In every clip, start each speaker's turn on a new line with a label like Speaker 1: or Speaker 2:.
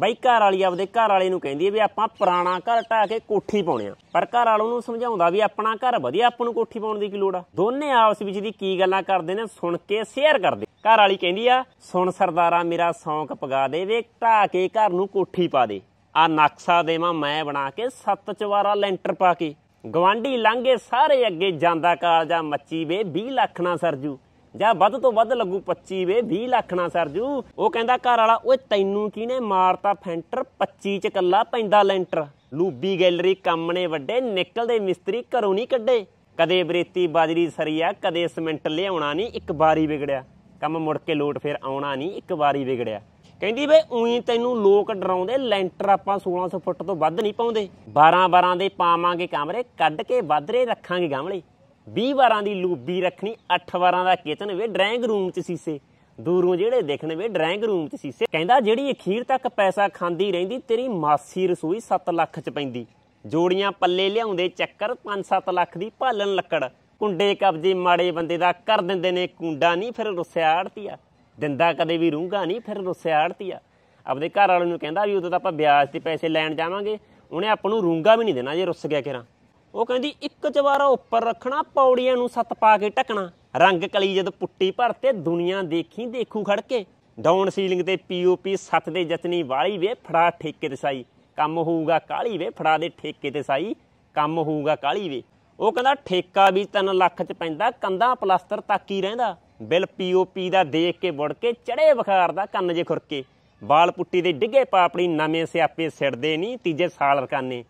Speaker 1: ਬਈ ਘਰ ਵਾਲੀ ਆਪਦੇ ਘਰ ਵਾਲੇ ਨੂੰ ਕਹਿੰਦੀ ਹੈ ਵੀ ਆਪਾਂ ਪੁਰਾਣਾ ਘਰ ਢਾ ਕੇ ਕੋਠੀ ਪਾਉਣੇ ਆ ਪਰ ਘਰ ਵਾਲੋਂ ਨੂੰ ਸਮਝਾਉਂਦਾ ਵੀ ਆਪਣਾ ਘਰ ਵਧੀਆ ਆਪਾਂ ਨੂੰ ਕੋਠੀ ਪਾਉਣ ਦੀ ਕੀ ਲੋੜ ਆ ਦੋਨੇ ਆਪਸ ਵਿੱਚ ਦੀ ਕੀ ਗੱਲਾਂ ਕਰਦੇ ਨੇ ਸੁਣ ਕੇ ਸ਼ੇਅਰ ਕਰਦੇ ਘਰ ਵਾਲੀ ਕਹਿੰਦੀ ਆ ਸੁਣ ਸਰਦਾਰਾ ਮੇਰਾ ਸੌਂਕ ਪਗਾ ਦੇ ਵੇ ਢਾ ਕੇ ਘਰ ਨੂੰ ਕੋਠੀ ਪਾ ਦੇ ਆ ਨਕਸ਼ਾ ਦੇਵਾਂ ਮੈਂ ਬਣਾ ਕੇ ਸੱਤ ਚਵਾਰਾ ਲੈਂਟਰ ਪਾ ਕੇ ਗਵਾਂਢੀ ਲਾਂਗੇ ਸਾਰੇ ਅੱਗੇ ਜਾਂਦਾ ਕਾਲਜਾ ਮੱਚੀ ਵੇ 20 ਲੱਖ ਨਾ ਸਰਜੂ ਜਾਂ ਵੱਧ ਤੋਂ ਵੱਧ ਲੱਗੂ 25 ਵੇ 20 ਲੱਖ ਨਾ ਸਰਜੂ ਉਹ ਕਹਿੰਦਾ ਘਰ ਵਾਲਾ ਓਏ ਤੈਨੂੰ ਕਿਹਨੇ ਮਾਰਤਾ ਫੈਂਟਰ 25 ਚ ਕੱਲਾ ਪੈਂਦਾ ਲੈਂਟਰ ਲੂਬੀ ਗੈਲਰੀ ਕੰਮ ਨੇ ਵੱਡੇ ਨਿਕਲਦੇ ਮਿਸਤਰੀ ਘਰੋਂ ਨਹੀਂ ਕੱਢੇ ਕਦੇ ਬਰੇਤੀ ਬਾਜਰੀ ਸਰੀਆ ਕਦੇ ਸਿਮੈਂਟ ਲਿਆਉਣਾ ਨਹੀਂ ਇੱਕ ਵਾਰੀ ਵਿਗੜਿਆ ਕੰਮ ਮੁੜ ਕੇ ਲੋਟ ਫੇਰ ਆਉਣਾ ਨਹੀਂ ਇੱਕ ਵਾਰੀ ਵਿਗੜਿਆ ਕਹਿੰਦੀ ਵੇ ਉਹੀ ਤੈਨੂੰ ਲੋਕ ਡਰਾਉਂਦੇ ਲੈਂਟਰ ਆਪਾਂ 1600 ਫੁੱਟ ਤੋਂ ਵੱਧ ਨਹੀਂ ਪਾਉਂਦੇ 12 12 ਦੇ ਪਾਵਾਂਗੇ ਕਮਰੇ ਕੱਢ ਕੇ ਵਾਧਰੇ ਰੱਖਾਂਗੇ ਗਾਮਲੇ 20 ਵਾਰਾਂ ਦੀ ਲੂਬੀ ਰੱਖਣੀ 8 ਵਾਰਾਂ ਦਾ ਕਿਚਨ ਵੇ ਡਰਾਇੰਗ ਰੂਮ 'ਚ ਸੀਸੇ ਦੂਰੋਂ ਜਿਹੜੇ ਦੇਖਣ ਵੇ ਡਰਾਇੰਗ ਰੂਮ 'ਚ ਸੀਸੇ ਕਹਿੰਦਾ ਜਿਹੜੀ ਅਖੀਰ ਤੱਕ ਪੈਸਾ ਖਾਂਦੀ ਰਹਿੰਦੀ ਤੇਰੀ ਮਾਸੀ ਰਸੋਈ 7 ਲੱਖ 'ਚ ਪੈਂਦੀ ਜੋੜੀਆਂ ਪੱਲੇ ਲਿਆਉਂਦੇ ਚੱਕਰ 5-7 ਲੱਖ ਦੀ ਭਾਲਣ ਲੱਕੜ ਕੁੰਡੇ ਕਬਜੇ ਮਾੜੇ ਬੰਦੇ ਦਾ ਕਰ ਦਿੰਦੇ ਨੇ ਕੁੰਡਾ ਨਹੀਂ ਫਿਰ ਰੁੱਸਿਆ ਆ ਦਿੰਦਾ ਕਦੇ ਵੀ ਰੂੰਗਾ ਨਹੀਂ ਫਿਰ ਰੁੱਸਿਆ ਆ ਆਪਣੇ ਘਰ ਵਾਲੇ ਨੂੰ ਕਹਿੰਦਾ ਵੀ ਉਦੋਂ ਤਾਂ ਆਪਾਂ ਵਿਆਜ ਤੇ ਪੈਸੇ ਲੈਣ ਜਾਵਾਂਗੇ ਉਹਨੇ ਆਪ ਨੂੰ ਰੂੰਗਾ ਵੀ ਨਹੀਂ ਦੇਣਾ ਜੇ ਰੁੱਸ ਗਿਆ ਕਿਰਾਂ ਉਹ ਕਹਿੰਦੀ ਇੱਕ ਚਵਾਰਾ ਉੱਪਰ ਰੱਖਣਾ ਪੌੜੀਆਂ ਨੂੰ ਸੱਤ ਪਾ ਕੇ ਟਕਣਾ ਰੰਗ ਕਲੀ ਜਦ ਪੁੱਟੀ ਭਰ ਤੇ ਦੁਨੀਆ ਦੇਖੀ ਦੇਖੂ ਖੜ ਕੇ ਡਾਊਨ ਸੀਲਿੰਗ ਤੇ ਪੀਓਪੀ ਸੱਤ ਦੇ ਜਤਨੀ ਵਾਲੀ ਵੇ ਫੜਾ ਠੇਕੇ ਤੇ ਸਾਈ ਕੰਮ ਹੋਊਗਾ ਕਾਲੀ ਵੇ ਫੜਾ ਦੇ ਠੇਕੇ ਤੇ ਸਾਈ ਕੰਮ ਹੋਊਗਾ ਕਾਲੀ ਵੇ ਉਹ ਕਹਿੰਦਾ ਠੇਕਾ ਵੀ 3 ਲੱਖ ਚ ਪੈਂਦਾ ਕੰਧਾਂ ਪਲਾਸਟਰ ਤੱਕ ਹੀ ਰਹਿੰਦਾ ਬਿੱਲ ਪੀਓਪੀ ਦਾ ਦੇਖ ਕੇ ਮੁੜ ਕੇ ਚੜੇ ਵਖਾਰ ਦਾ ਕੰਨ ਜੇ ਖੁਰਕੇ ਬਾਲ ਪੁੱਟੀ ਦੇ ਡਿੱਗੇ ਪਾਪੜੀ ਨਵੇਂ ਸਿਆਪੇ ਸਿਰਦੇ ਨਹੀਂ ਤੀਜੇ ਸਾਲ ਰਕਾਨੇ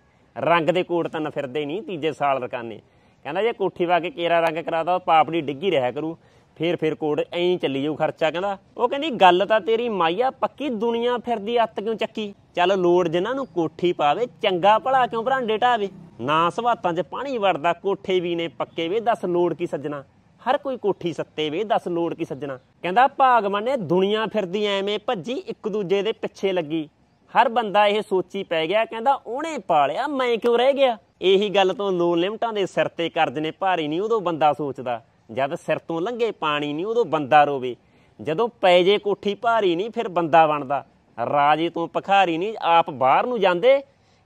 Speaker 1: ਰੰਗ ਦੇ ਕੋਟ ਤਾਂ ਫਿਰਦੇ ਨਹੀਂ ਤੀਜੇ ਸਾਲ ਰਕਾਨੇ ਕਹਿੰਦਾ ਜੇ ਕੋਠੀ ਵਾ ਕੇ ਕੇਰਾ ਰੰਗ ਕਰਾਦਾ ਉਹ ਪਾਪੜੀ ਡਿੱਗੀ ਰਹਿ ਕਰੂ ਫੇਰ ਫੇਰ ਕੋਟ ਐਂ ਚੱਲੀ ਜਾਊ ਖਰਚਾ ਕਹਿੰਦਾ ਉਹ ਕਹਿੰਦੀ ਗੱਲ ਤਾਂ ਤੇਰੀ ਮਾਈਆ ਪੱਕੀ ਦੁਨੀਆ ਫਿਰਦੀ ਅੱਤ ਕਿਉਂ ਚੱਕੀ ਚੱਲ ਲੋੜ ਜਿਨ੍ਹਾਂ ਨੂੰ ਕੋਠੀ ਪਾਵੇ ਚੰਗਾ ਭਲਾ ਕਿਉਂ ਭਰਾਂਡੇ ਢਾਵੇ ਨਾ ਸਵਾਤਾਂ 'ਚ ਪਾਣੀ ਵੜਦਾ ਕੋਠੇ ਵੀ ਨੇ ਪੱਕੇ ਵੇ ਦੱਸ ਲੋੜ ਕੀ ਸੱਜਣਾ ਹਰ ਕੋਈ ਕੋਠੀ ਸੱਤੇ ਵੇ ਦੱਸ ਲੋੜ ਕੀ ਸੱਜਣਾ ਕਹਿੰਦਾ ਭਾਗਮਾਨੇ ਨੇ ਦੁਨੀਆ ਫਿਰਦੀ ਐਵੇਂ ਭੱਜੀ ਇੱਕ ਦੂਜੇ ਦੇ ਪਿੱਛੇ ਲੱਗੀ ਹਰ ਬੰਦਾ ਇਹ ਸੋਚੀ ਪੈ ਗਿਆ ਕਹਿੰਦਾ ਉਹਨੇ ਪਾਲਿਆ ਮੈਂ ਕਿਉਂ ਰਹਿ ਗਿਆ ਇਹੀ ਗੱਲ ਤੋਂ ਨੋ ਲਿਮਟਾਂ ਦੇ ਸਿਰ ਤੇ ਕਰਜ਼ ਨੇ ਭਾਰੀ ਨਹੀਂ ਉਦੋਂ ਬੰਦਾ ਸੋਚਦਾ ਜਦ ਸਿਰ ਤੋਂ ਲੰਘੇ ਪਾਣੀ ਨਹੀਂ ਉਦੋਂ ਬੰਦਾ ਰੋਵੇ ਜਦੋਂ ਪੈ ਜੇ ਕੋਠੀ ਭਾਰੀ ਨਹੀਂ ਫਿਰ ਬੰਦਾ ਬਣਦਾ ਰਾਜੇ ਤੋਂ ਭਖਾਰੀ ਨਹੀਂ ਆਪ ਬਾਹਰ ਨੂੰ ਜਾਂਦੇ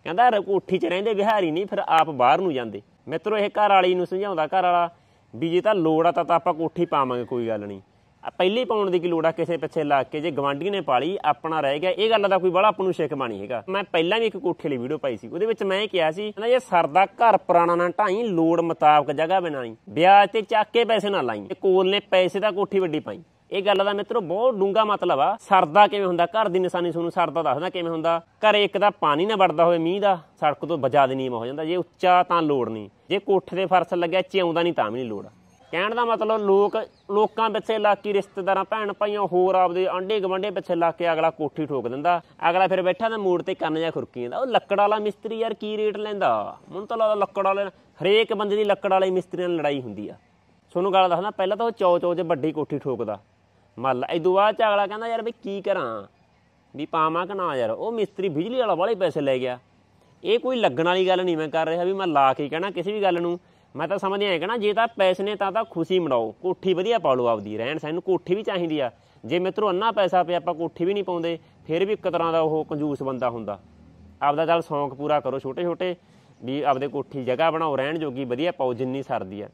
Speaker 1: ਕਹਿੰਦਾ ਕੋਠੀ 'ਚ ਰਹਿੰਦੇ ਵਿਹਾਰੀ ਨਹੀਂ ਫਿਰ ਆਪ ਬਾਹਰ ਨੂੰ ਜਾਂਦੇ ਮਿੱਤਰੋ ਇਹ ਘਰ ਵਾਲੀ ਨੂੰ ਸਮਝਾਉਂਦਾ ਘਰ ਵਾਲਾ ਵੀ ਜੇ ਤਾਂ ਲੋੜ ਆ ਤਾਂ ਆਪਾਂ ਕੋਠੀ ਪਾਵਾਂਗੇ ਕੋਈ ਗੱਲ ਨਹੀਂ ਪਹਿਲੀ ਪਾਉਣ ਦੀ ਕੀ ਲੋੜ ਆ ਕਿਸੇ ਪਿੱਛੇ ਲੱਗ ਕੇ ਜੇ ਗਵਾਂਢੀ ਨੇ ਪਾਲੀ ਆਪਣਾ ਰਹਿ ਗਿਆ ਇਹ ਗੱਲ ਦਾ ਕੋਈ ਬੜਾ ਆਪ ਨੂੰ ਸ਼ਿਕਮਾ ਨਹੀਂ ਹੈਗਾ ਮੈਂ ਪਹਿਲਾਂ ਵੀ ਇੱਕ ਕੋਠੇ ਲਈ ਵੀਡੀਓ ਪਾਈ ਸੀ ਉਹਦੇ ਵਿੱਚ ਮੈਂ ਇਹ ਕਿਹਾ ਸੀ ਕਹਿੰਦਾ ਜੇ ਸਰਦਾ ਘਰ ਪੁਰਾਣਾ ਨਾ ਢਾਈ ਲੋੜ ਮੁਤਾਬਕ ਜਗ੍ਹਾ ਬਣਾਈ ਵਿਆਜ ਤੇ ਚੱਕ ਕੇ ਪੈਸੇ ਨਾ ਲਾਈ ਕੋਲ ਨੇ ਪੈਸੇ ਦਾ ਕੋਠੀ ਵੱਡੀ ਪਾਈ ਇਹ ਗੱਲ ਦਾ ਮਿੱਤਰੋ ਬਹੁਤ ਡੂੰਗਾ ਮਤਲਬ ਆ ਸਰਦਾ ਕਿਵੇਂ ਹੁੰਦਾ ਘਰ ਦੀ ਨਿਸ਼ਾਨੀ ਤੁਹਾਨੂੰ ਸਰਦਾ ਦੱਸਦਾ ਕਿਵੇਂ ਹੁੰਦਾ ਘਰੇ ਇੱਕ ਦਾ ਪਾਣੀ ਨਾ ਵੜਦਾ ਹੋਵੇ ਮੀਂਹ ਦਾ ਸੜਕ ਤੋਂ ਬਜਾ ਦੇ ਨੀਮ ਹੋ ਜਾਂਦਾ ਜੇ ਉੱਚਾ ਤਾਂ ਲੋੜ ਨਹੀਂ ਜੇ ਕੋਠੇ ਦੇ ਫਰਸ਼ ਲੱਗਿਆ ਚਿਉਂਦਾ ਨਹੀਂ ਤਾਂ ਵੀ ਨਹੀਂ ਲੋੜ ਕਹਿਣ ਦਾ ਮਤਲਬ ਲੋਕ ਲੋਕਾਂ ਵਿੱਚ ਇਲਾਕੀ ਰਿਸ਼ਤੇਦਾਰਾਂ ਭੈਣ ਭਾਈਆਂ ਹੋਰ ਆਪਦੇ ਆਂਡੇ ਗਵੰਡੇ ਪਿੱਛੇ ਲਾ ਕੇ ਅਗਲਾ ਕੋਠੀ ਠੋਕ ਦਿੰਦਾ ਅਗਲਾ ਫਿਰ ਬੈਠਾ ਤੇ ਮੂੜ ਤੇ ਕੰਨ ਜਾਂ ਖੁਰਕੀ ਜਾਂਦਾ ਉਹ ਲੱਕੜ ਵਾਲਾ ਮਿਸਤਰੀ ਯਾਰ ਕੀ ਰੇਟ ਲੈਂਦਾ ਮੈਨੂੰ ਤਾਂ ਲੱਗਦਾ ਲੱਕੜ ਵਾਲੇ ਹਰੇਕ ਬੰਦੇ ਦੀ ਲੱਕੜ ਵਾਲੇ ਮਿਸਤਰੀ ਨਾਲ ਲੜਾਈ ਹੁੰਦੀ ਆ ਤੁਹਾਨੂੰ ਗੱਲ ਦੱਸਦਾ ਪਹਿਲਾਂ ਤਾਂ ਉਹ ਚੌ ਚੌ 'ਚ ਵੱਡੀ ਕੋਠੀ ਠੋਕਦਾ ਮੱਲ ਇਦੋਂ ਬਾਅਦ ਚ ਅਗਲਾ ਕਹਿੰਦਾ ਯਾਰ ਵੀ ਕੀ ਕਰਾਂ ਵੀ ਪਾਵਾਂ ਕਿ ਨਾ ਯਾਰ ਉਹ ਮਿਸਤਰੀ ਬਿਜਲੀ ਵਾਲਾ ਵਾਲੇ ਪੈਸੇ ਲੈ ਗਿਆ ਇਹ ਕੋਈ ਲੱਗਣ ਵਾਲੀ ਗੱਲ ਨਹੀਂ ਮੈਂ ਕਰ ਰਿਹਾ ਵੀ ਮੈਂ ਲਾ ਕੇ ਕਹਿਣਾ ਕਿਸੇ ਵੀ ਗੱਲ ਨੂੰ ਮੈਂ ਤਾਂ ਸਮਝ ਨਹੀਂ ਆਇਆ ਜੇ ਤਾਂ ਪੈਸੇ ਨੇ ਤਾਂ ਤਾਂ ਖੁਸ਼ੀ ਮਨਾਓ ਕੋਠੀ ਵਧੀਆ ਪਾ ਲਓ ਆਪਦੀ ਰਹਿਣ ਸਹਿਣ ਨੂੰ ਕੋਠੀ ਵੀ ਚਾਹੀਦੀ ਆ ਜੇ ਮਿੱਤਰੋ ਅੰਨਾ ਪੈਸਾ ਪਿਆ ਆਪਾਂ ਕੋਠੀ ਵੀ ਨਹੀਂ ਪਾਉਂਦੇ ਫਿਰ ਵੀ ਇੱਕ ਤਰ੍ਹਾਂ ਦਾ ਉਹ ਕੰਜੂਸ ਬੰਦਾ ਹੁੰਦਾ ਆਪਦਾ ਚਲ ਸ਼ੌਂਕ ਪੂਰਾ ਕਰੋ ਛੋਟੇ ਛੋਟੇ ਵੀ ਆਪਦੇ ਕੋਠੀ ਜਗ੍ਹਾ ਬਣਾਓ ਰਹਿਣ ਜੋਗੀ ਵਧੀਆ ਪਾਓ ਜਿੰਨੀ ਸਰਦੀ ਆ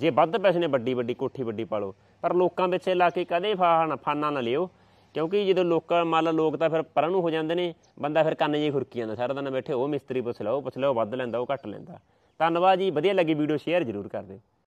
Speaker 1: ਜੇ ਵੱਧ ਪੈਸੇ ਨੇ ਵੱਡੀ ਵੱਡੀ ਕੋਠੀ ਵੱਡੀ ਪਾ ਲਓ ਪਰ ਲੋਕਾਂ ਵਿੱਚ ਲਾ ਕੇ ਕਦੇ ਫਾਹਣ ਫਾਨਾ ਨਾ ਲਿਓ ਕਿਉਂਕਿ ਜਦੋਂ ਲੋਕਾਂ ਮੰਨ ਲੋਕ ਤਾਂ ਫਿਰ ਪਰਾਂ ਨੂੰ ਹੋ ਜਾਂਦੇ ਨੇ ਬੰਦਾ ਫਿਰ ਕੰਨ ਜੀ ਖੁਰਕੀ ਜਾਂਦਾ ਸਾਰਾ ਦਿਨ ਬੈਠੇ ਉਹ ਮਿਸਤਰੀ ਪੁੱਛ ਲਓ ਪੁੱਛ ਲਓ ਵੱਧ ਲੈਂਦਾ ਉਹ ਘੱਟ ਲੈਂਦਾ ਧੰਨਵਾਦ ਜੀ ਵਧੀਆ ਲੱਗੀ ਵੀਡੀਓ ਸ਼ੇਅਰ ਜ਼ਰੂਰ ਕਰ ਦਿਓ